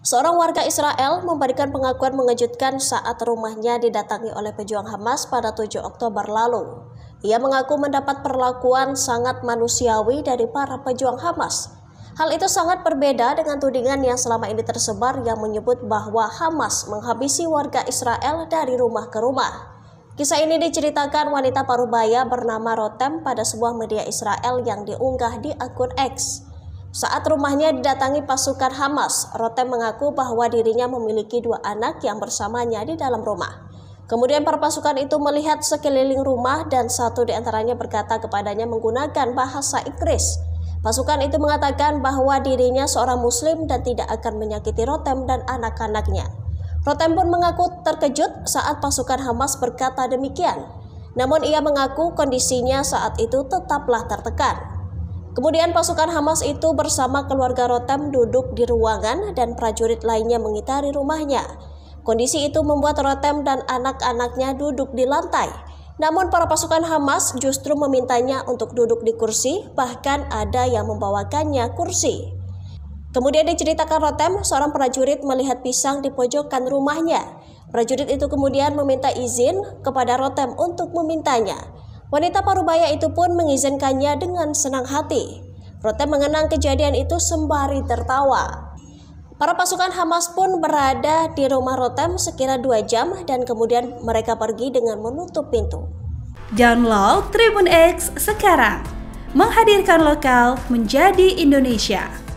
Seorang warga Israel memberikan pengakuan mengejutkan saat rumahnya didatangi oleh pejuang Hamas pada 7 Oktober lalu. Ia mengaku mendapat perlakuan sangat manusiawi dari para pejuang Hamas. Hal itu sangat berbeda dengan tudingan yang selama ini tersebar yang menyebut bahwa Hamas menghabisi warga Israel dari rumah ke rumah. Kisah ini diceritakan wanita parubaya bernama Rotem pada sebuah media Israel yang diunggah di akun X. Saat rumahnya didatangi pasukan Hamas, Rotem mengaku bahwa dirinya memiliki dua anak yang bersamanya di dalam rumah. Kemudian para pasukan itu melihat sekeliling rumah dan satu di antaranya berkata kepadanya menggunakan bahasa Inggris. Pasukan itu mengatakan bahwa dirinya seorang muslim dan tidak akan menyakiti Rotem dan anak-anaknya. Rotem pun mengaku terkejut saat pasukan Hamas berkata demikian. Namun ia mengaku kondisinya saat itu tetaplah tertekan. Kemudian pasukan Hamas itu bersama keluarga Rotem duduk di ruangan dan prajurit lainnya mengitari rumahnya. Kondisi itu membuat Rotem dan anak-anaknya duduk di lantai. Namun para pasukan Hamas justru memintanya untuk duduk di kursi, bahkan ada yang membawakannya kursi. Kemudian diceritakan Rotem, seorang prajurit melihat pisang di pojokan rumahnya. Prajurit itu kemudian meminta izin kepada Rotem untuk memintanya. Wanita Parubaya itu pun mengizinkannya dengan senang hati. Rotem mengenang kejadian itu sembari tertawa. Para pasukan Hamas pun berada di rumah Rotem sekira dua jam dan kemudian mereka pergi dengan menutup pintu. Download Tribun X sekarang, menghadirkan lokal menjadi Indonesia.